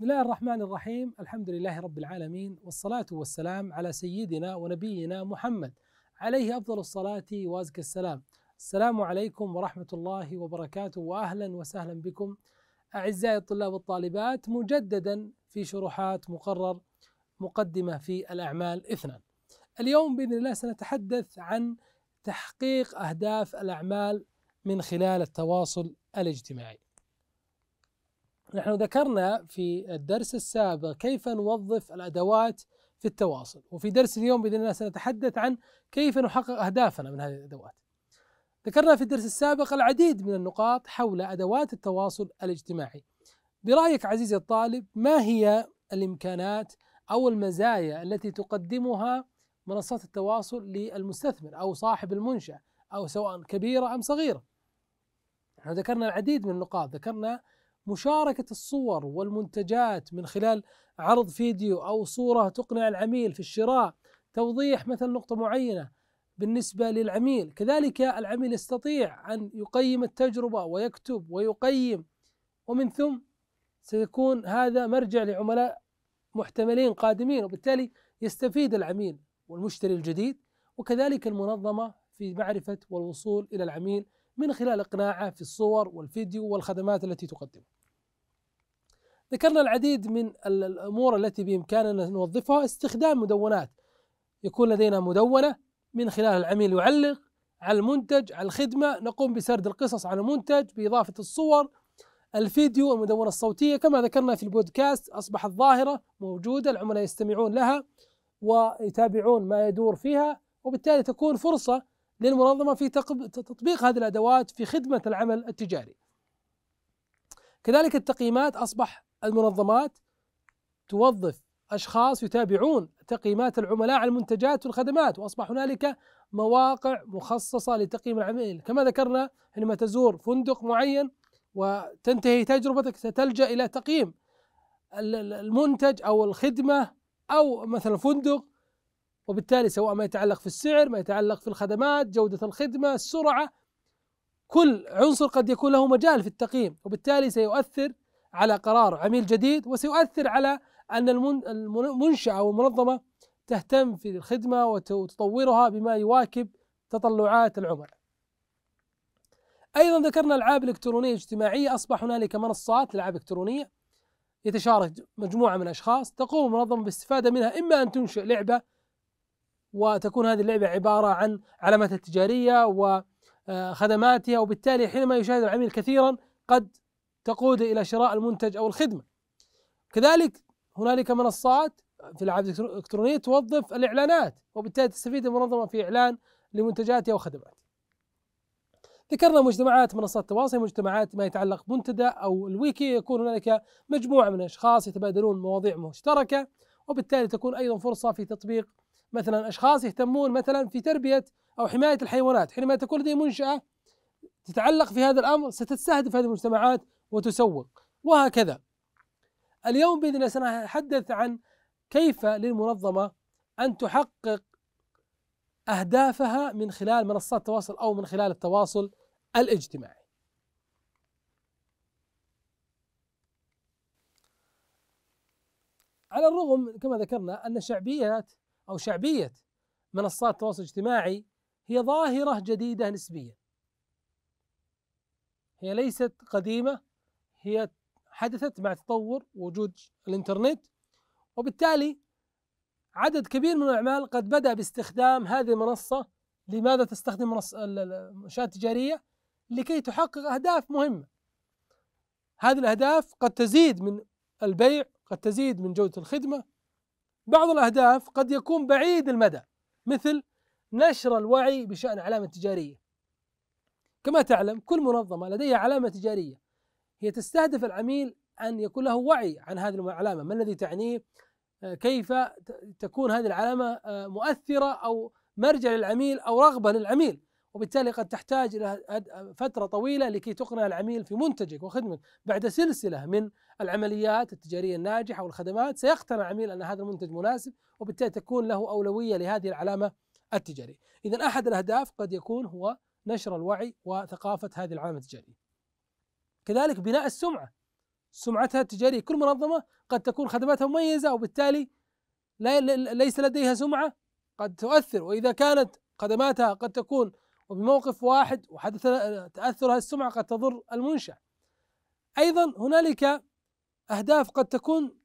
بسم الله الرحمن الرحيم الحمد لله رب العالمين والصلاة والسلام على سيدنا ونبينا محمد عليه أفضل الصلاة وأزكى السلام السلام عليكم ورحمة الله وبركاته وأهلا وسهلا بكم أعزائي الطلاب والطالبات مجددا في شروحات مقرر مقدمة في الأعمال اثنان اليوم بإذن الله سنتحدث عن تحقيق أهداف الأعمال من خلال التواصل الاجتماعي نحن ذكرنا في الدرس السابق كيف نوظف الأدوات في التواصل وفي درس اليوم بإذن الله سنتحدث عن كيف نحقق أهدافنا من هذه الأدوات ذكرنا في الدرس السابق العديد من النقاط حول أدوات التواصل الاجتماعي برأيك عزيزي الطالب ما هي الإمكانات أو المزايا التي تقدمها منصات التواصل للمستثمر أو صاحب المنشأ أو سواء كبيرة أم صغيرة احنا ذكرنا العديد من النقاط ذكرنا مشاركة الصور والمنتجات من خلال عرض فيديو أو صورة تقنع العميل في الشراء توضيح مثل نقطة معينة بالنسبة للعميل كذلك العميل يستطيع أن يقيم التجربة ويكتب ويقيم ومن ثم سيكون هذا مرجع لعملاء محتملين قادمين وبالتالي يستفيد العميل والمشتري الجديد وكذلك المنظمة في معرفة والوصول إلى العميل من خلال إقناعه في الصور والفيديو والخدمات التي تقدمها ذكرنا العديد من الأمور التي بإمكاننا نوظفها استخدام مدونات يكون لدينا مدونة من خلال العميل يعلق على المنتج على الخدمة نقوم بسرد القصص عن المنتج بإضافة الصور الفيديو المدونة الصوتية كما ذكرنا في البودكاست أصبحت ظاهرة موجودة العملاء يستمعون لها ويتابعون ما يدور فيها وبالتالي تكون فرصة للمنظمة في تطبيق هذه الأدوات في خدمة العمل التجاري كذلك التقييمات أصبح المنظمات توظف أشخاص يتابعون تقييمات العملاء على المنتجات والخدمات وأصبح هنالك مواقع مخصصة لتقييم العميل كما ذكرنا حينما تزور فندق معين وتنتهي تجربتك ستلجأ إلى تقييم المنتج أو الخدمة أو مثلا فندق وبالتالي سواء ما يتعلق في السعر ما يتعلق في الخدمات جودة الخدمة السرعة كل عنصر قد يكون له مجال في التقييم وبالتالي سيؤثر على قرار عميل جديد وسيؤثر على أن المنشأة أو المنظمة تهتم في الخدمة وتطورها بما يواكب تطلعات العملاء أيضا ذكرنا ألعاب إلكترونية اجتماعية أصبح هنالك منصات ألعاب إلكترونية يتشارك مجموعة من الأشخاص تقوم المنظمة بالاستفادة منها إما أن تنشئ لعبة وتكون هذه اللعبة عبارة عن علاماتها التجارية وخدماتها آه، وبالتالي حينما يشاهد العميل كثيرا قد تقوده الى شراء المنتج او الخدمه. كذلك هنالك منصات في العاب الالكترونيه توظف الاعلانات وبالتالي تستفيد المنظمه في اعلان لمنتجاتها وخدماتها. ذكرنا مجتمعات منصات التواصل مجتمعات ما يتعلق بمنتدى او الويكي يكون هنالك مجموعه من الاشخاص يتبادلون مواضيع مشتركه وبالتالي تكون ايضا فرصه في تطبيق مثلا اشخاص يهتمون مثلا في تربيه او حمايه الحيوانات، حينما تكون لديهم منشاه تتعلق في هذا الامر ستستهدف هذه المجتمعات وتسوق وهكذا اليوم باذن الله سنتحدث عن كيف للمنظمه ان تحقق اهدافها من خلال منصات التواصل او من خلال التواصل الاجتماعي. على الرغم كما ذكرنا ان شعبيه او شعبيه منصات التواصل الاجتماعي هي ظاهره جديده نسبيا. هي ليست قديمه هي حدثت مع تطور وجود الانترنت وبالتالي عدد كبير من الاعمال قد بدا باستخدام هذه المنصه لماذا تستخدم المنشات التجاريه؟ لكي تحقق اهداف مهمه. هذه الاهداف قد تزيد من البيع، قد تزيد من جوده الخدمه. بعض الاهداف قد يكون بعيد المدى مثل نشر الوعي بشان علامه تجاريه. كما تعلم كل منظمه لديها علامه تجاريه هي تستهدف العميل أن يكون له وعي عن هذه العلامة ما الذي تعنيه آه، كيف تكون هذه العلامة آه، مؤثرة أو مرجع للعميل أو رغبة للعميل وبالتالي قد تحتاج إلى فترة طويلة لكي تقنع العميل في منتجك وخدمتك بعد سلسلة من العمليات التجارية الناجحة والخدمات سيقتنع العميل أن هذا المنتج مناسب وبالتالي تكون له أولوية لهذه العلامة التجارية إذا أحد الأهداف قد يكون هو نشر الوعي وثقافة هذه العلامة التجارية كذلك بناء السمعة سمعتها التجارية كل منظمة قد تكون خدماتها مميزة وبالتالي لا ليس لديها سمعة قد تؤثر وإذا كانت خدماتها قد تكون وبموقف واحد وحدث تأثر هذه السمعة قد تضر المنشأ أيضا هنالك أهداف قد تكون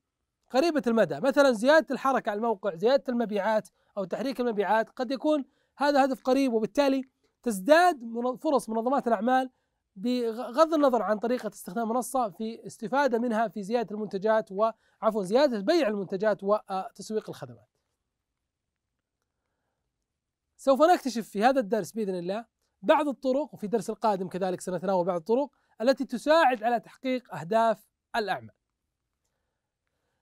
قريبة المدى مثلا زيادة الحركة على الموقع زيادة المبيعات أو تحريك المبيعات قد يكون هذا هدف قريب وبالتالي تزداد فرص منظمات الأعمال بغض النظر عن طريقة استخدام منصة في استفادة منها في زيادة المنتجات وعفوا زيادة بيع المنتجات وتسويق آه، الخدمات. سوف نكتشف في هذا الدرس بإذن الله بعض الطرق وفي الدرس القادم كذلك سنتناول بعض الطرق التي تساعد على تحقيق أهداف الأعمال.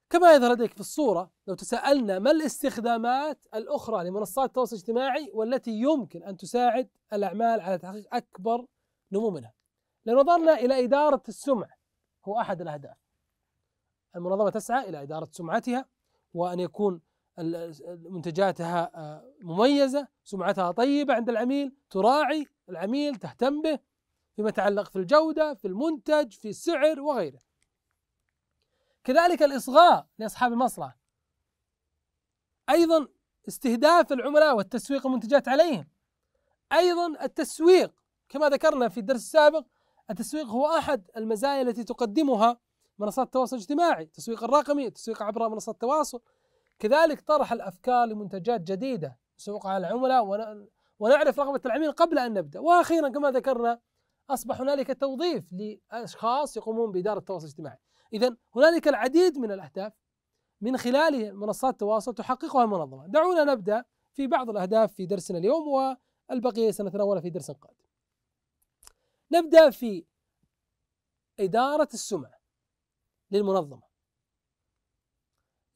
كما يظهر لديك في الصورة لو تساءلنا ما الاستخدامات الأخرى لمنصات التواصل الاجتماعي والتي يمكن أن تساعد الأعمال على تحقيق أكبر نمو منها لو نظرنا إلى إدارة السمع هو أحد الأهداف المنظمة تسعى إلى إدارة سمعتها وأن يكون منتجاتها آه، مميزة سمعتها طيبة عند العميل تراعي العميل تهتم به فيما يتعلق في الجودة في المنتج في السعر وغيره كذلك الإصغاء لأصحاب المصلحه أيضا استهداف العملاء والتسويق المنتجات عليهم أيضا التسويق كما ذكرنا في الدرس السابق التسويق هو احد المزايا التي تقدمها منصات التواصل الاجتماعي، التسويق الرقمي، التسويق عبر منصات التواصل. كذلك طرح الافكار لمنتجات جديده، سوق على العملاء ونعرف رغبه العميل قبل ان نبدا، واخيرا كما ذكرنا اصبح هنالك توظيف لاشخاص يقومون باداره التواصل الاجتماعي. اذا هنالك العديد من الاهداف من خلال منصات التواصل تحققها المنظمه. دعونا نبدا في بعض الاهداف في درسنا اليوم والبقيه سنتناولها في درس قادم. نبدأ في إدارة السمعة للمنظمة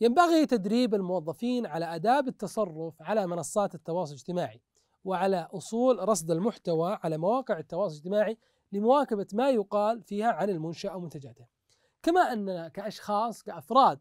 ينبغي تدريب الموظفين على آداب التصرف على منصات التواصل الاجتماعي وعلى أصول رصد المحتوى على مواقع التواصل الاجتماعي لمواكبة ما يقال فيها عن المنشأة او منتجاتها كما أننا كأشخاص كأفراد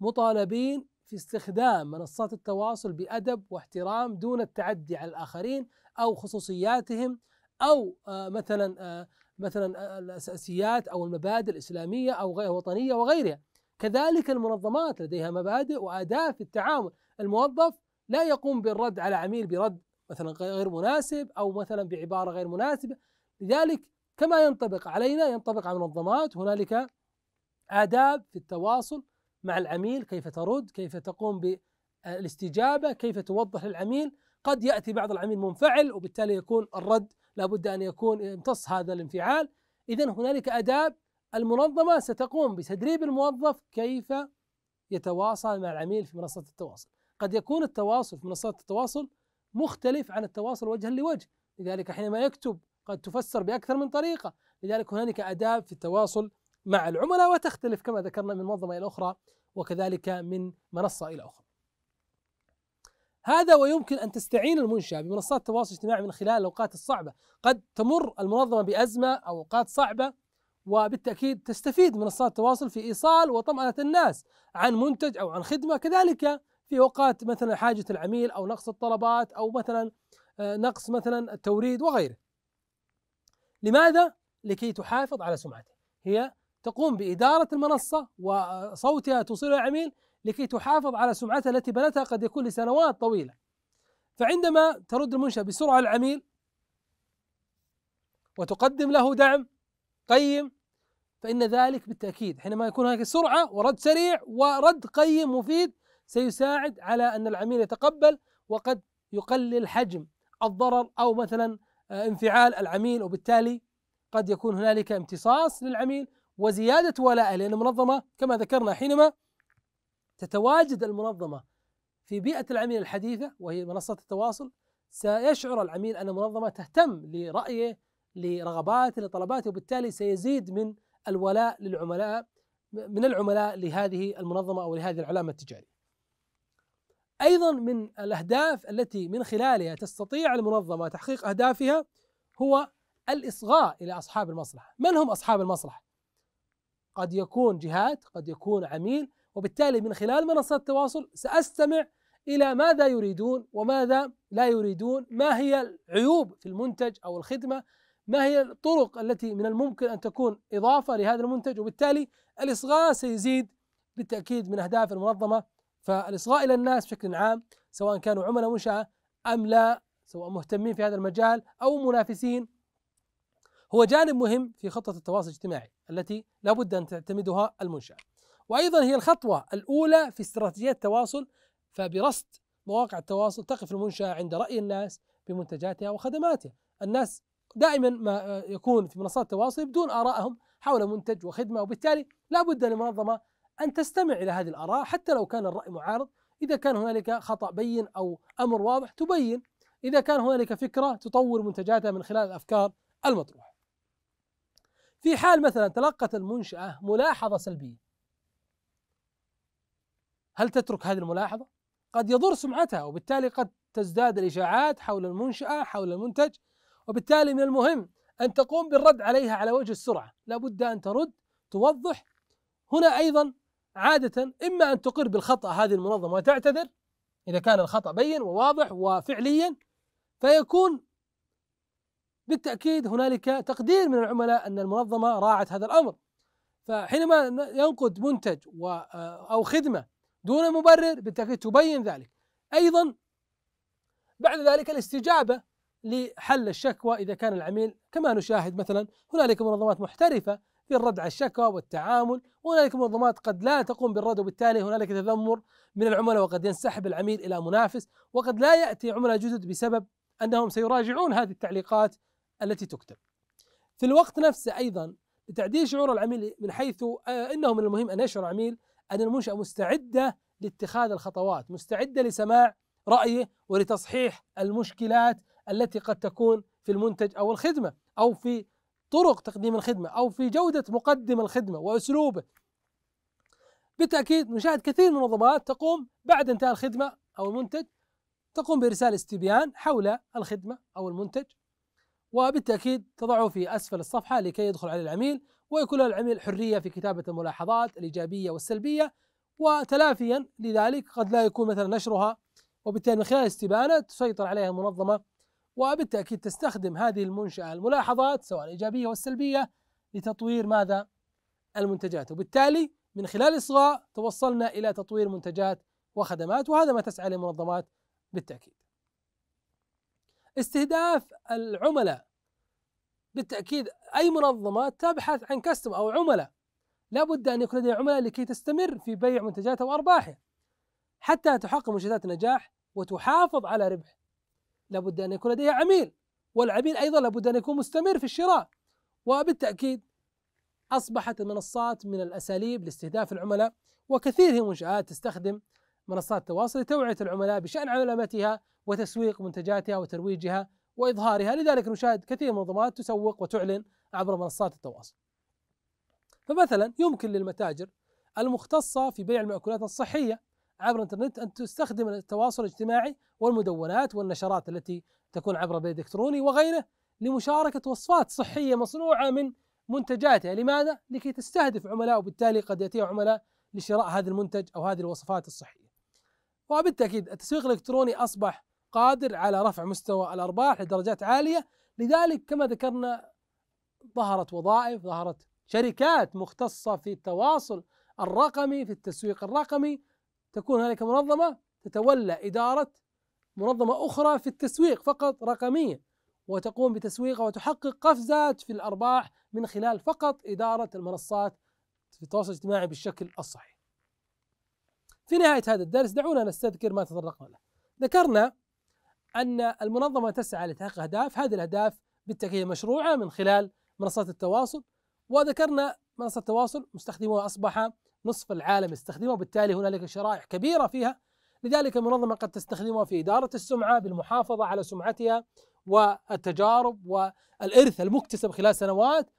مطالبين في استخدام منصات التواصل بأدب واحترام دون التعدي على الآخرين أو خصوصياتهم او آه، مثلا آه، مثلا آه، الاساسيات او المبادئ الاسلاميه او غير وطنيه وغيرها كذلك المنظمات لديها مبادئ واداب في التعامل الموظف لا يقوم بالرد على عميل برد مثلا غير مناسب او مثلا بعباره غير مناسبه لذلك كما ينطبق علينا ينطبق على المنظمات هنالك آداب في التواصل مع العميل كيف ترد كيف تقوم بالاستجابة كيف توضح للعميل قد يأتي بعض العميل منفعل وبالتالي يكون الرد لابد أن يكون يمتص هذا الانفعال إذا هنالك أداب المنظمة ستقوم بتدريب الموظف كيف يتواصل مع العميل في منصة التواصل قد يكون التواصل في منصات التواصل مختلف عن التواصل وجها لوجه لذلك حينما يكتب قد تفسر بأكثر من طريقة لذلك هنالك أداب في التواصل مع العملاء وتختلف كما ذكرنا من منظمة إلى أخرى وكذلك من منصة إلى أخرى هذا ويمكن أن تستعين المنشأة بمنصات التواصل الاجتماعي من خلال الأوقات الصعبة قد تمر المنظمة بأزمة أو أوقات صعبة وبالتأكيد تستفيد منصات التواصل في إيصال وطمأنة الناس عن منتج أو عن خدمة كذلك في أوقات مثلا حاجة العميل أو نقص الطلبات أو مثلا آه، نقص مثلا التوريد وغيره لماذا؟ لكي تحافظ على سمعتها، هي تقوم بإدارة المنصة وصوتها توصيل العميل لكي تحافظ على سمعتها التي بنتها قد يكون لسنوات طويلة فعندما ترد المنشأة بسرعة العميل وتقدم له دعم قيم فإن ذلك بالتأكيد حينما يكون هناك سرعة ورد سريع ورد قيم مفيد سيساعد على أن العميل يتقبل وقد يقلل حجم الضرر أو مثلا آه، انفعال العميل وبالتالي قد يكون هنالك امتصاص للعميل وزيادة ولائه لأن المنظمة كما ذكرنا حينما تتواجد المنظمه في بيئه العميل الحديثه وهي منصات التواصل سيشعر العميل ان المنظمه تهتم لرايه لرغباته لطلباته وبالتالي سيزيد من الولاء للعملاء من العملاء لهذه المنظمه او لهذه العلامه التجاريه. ايضا من الاهداف التي من خلالها تستطيع المنظمه تحقيق اهدافها هو الاصغاء الى اصحاب المصلحه، من هم اصحاب المصلحه؟ قد يكون جهات، قد يكون عميل، وبالتالي من خلال منصات التواصل سأستمع إلى ماذا يريدون وماذا لا يريدون ما هي العيوب في المنتج أو الخدمة ما هي الطرق التي من الممكن أن تكون إضافة لهذا المنتج وبالتالي الإصغاء سيزيد بالتأكيد من أهداف المنظمة فالإصغاء إلى الناس بشكل عام سواء كانوا عملاء منشأة أم لا سواء مهتمين في هذا المجال أو منافسين هو جانب مهم في خطة التواصل الاجتماعي التي لابد أن تعتمدها المنشأة وأيضا هي الخطوة الأولى في استراتيجية التواصل فبرصد مواقع التواصل تقف المنشأة عند رأي الناس بمنتجاتها وخدماتها الناس دائما ما آه، يكون في منصات التواصل يبدون آرائهم حول منتج وخدمة وبالتالي لا بد للمنظمة أن تستمع إلى هذه الآراء حتى لو كان الرأي معارض إذا كان هنالك خطأ بين أو أمر واضح تبين إذا كان هنالك فكرة تطور منتجاتها من خلال الأفكار المطروحة في حال مثلا تلقت المنشأة ملاحظة سلبية هل تترك هذه الملاحظة؟ قد يضر سمعتها وبالتالي قد تزداد الإشاعات حول المنشأة حول المنتج وبالتالي من المهم أن تقوم بالرد عليها على وجه السرعة لابد أن ترد توضح هنا أيضا عادة إما أن تقر بالخطأ هذه المنظمة وتعتذر إذا كان الخطأ بين وواضح وفعليا فيكون بالتأكيد هنالك تقدير من العملاء أن المنظمة راعت هذا الأمر فحينما ينقد منتج آه، أو خدمة دون مبرر بالتأكيد تبين ذلك أيضا بعد ذلك الاستجابة لحل الشكوى إذا كان العميل كما نشاهد مثلا هنالك منظمات محترفة في الرد على الشكوى والتعامل وهنالك منظمات قد لا تقوم بالرد وبالتالي هنالك تذمر من العملاء وقد ينسحب العميل إلى منافس وقد لا يأتي عملاء جدد بسبب أنهم سيراجعون هذه التعليقات التي تكتب في الوقت نفسه أيضا لتعديل شعور العميل من حيث آه، أنه من المهم أن يشعر العميل أن المنشأة مستعدة لاتخاذ الخطوات مستعدة لسماع رأيه ولتصحيح المشكلات التي قد تكون في المنتج أو الخدمة أو في طرق تقديم الخدمة أو في جودة مقدم الخدمة وأسلوبه بالتأكيد نشاهد كثير من المنظمات تقوم بعد انتهاء الخدمة أو المنتج تقوم بإرسال استبيان حول الخدمة أو المنتج وبالتأكيد تضعه في أسفل الصفحة لكي يدخل عليه العميل ويكون له العميل حريه في كتابه الملاحظات الايجابيه والسلبيه وتلافيا لذلك قد لا يكون مثلا نشرها وبالتالي من خلال استبانه تسيطر عليها المنظمه وبالتاكيد تستخدم هذه المنشاه الملاحظات سواء الايجابيه والسلبيه لتطوير ماذا؟ المنتجات وبالتالي من خلال اصغاء توصلنا الى تطوير منتجات وخدمات وهذا ما تسعى للمنظمات المنظمات بالتاكيد. استهداف العملاء بالتاكيد اي منظمه تبحث عن كاستم او عملاء لابد ان يكون لديها عملاء لكي تستمر في بيع منتجاتها وارباحها حتى تحقق منشدات نجاح وتحافظ على ربح لابد ان يكون لديها عميل والعميل ايضا لابد ان يكون مستمر في الشراء وبالتاكيد اصبحت المنصات من الاساليب لاستهداف العملاء وكثير من منشات تستخدم منصات التواصل لتوعيه العملاء بشان علامتها وتسويق منتجاتها وترويجها واظهارها لذلك نشاهد كثير من المنظمات تسوق وتعلن عبر منصات التواصل فمثلا يمكن للمتاجر المختصة في بيع المأكولات الصحية عبر الانترنت أن تستخدم التواصل الاجتماعي والمدونات والنشرات التي تكون عبر بيع إلكتروني وغيره لمشاركة وصفات صحية مصنوعة من منتجاتها لماذا؟ لكي تستهدف عملاء وبالتالي قد يأتيها عملاء لشراء هذا المنتج أو هذه الوصفات الصحية وبالتأكيد التسويق الإلكتروني أصبح قادر على رفع مستوى الارباح لدرجات عاليه لذلك كما ذكرنا ظهرت وظائف ظهرت شركات مختصه في التواصل الرقمي في التسويق الرقمي تكون هناك منظمه تتولى اداره منظمه اخرى في التسويق فقط رقميه وتقوم بتسويقها وتحقق قفزات في الارباح من خلال فقط اداره المنصات في التواصل الاجتماعي بالشكل الصحيح. في نهايه هذا الدرس دعونا نستذكر ما تطرقنا له. ذكرنا ان المنظمه تسعى لتحقيق اهداف، هذه الاهداف بالتاكيد مشروعه من خلال منصات التواصل وذكرنا منصه التواصل مستخدموها اصبح نصف العالم يستخدمها وبالتالي هنالك شرائح كبيره فيها لذلك المنظمه قد تستخدمها في اداره السمعه بالمحافظه على سمعتها والتجارب والارث المكتسب خلال سنوات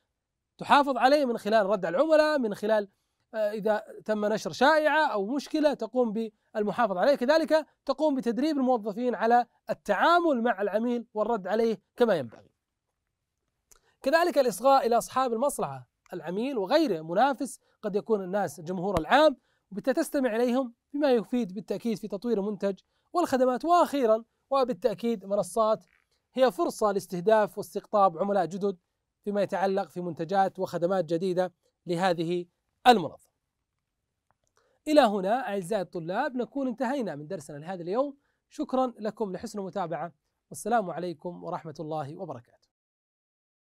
تحافظ عليه من خلال رد العملاء من خلال آه، إذا تم نشر شائعة أو مشكلة تقوم بالمحافظة عليه كذلك تقوم بتدريب الموظفين على التعامل مع العميل والرد عليه كما ينبغي كذلك الإصغاء إلى أصحاب المصلحة العميل وغيره منافس قد يكون الناس الجمهور العام وبالتستمع إليهم بما يفيد بالتأكيد في تطوير المنتج والخدمات وأخيرا وبالتأكيد منصات هي فرصة لاستهداف واستقطاب عملاء جدد فيما يتعلق في منتجات وخدمات جديدة لهذه المنظم إلى هنا أعزائي الطلاب نكون انتهينا من درسنا لهذا اليوم شكرا لكم لحسن المتابعة والسلام عليكم ورحمة الله وبركاته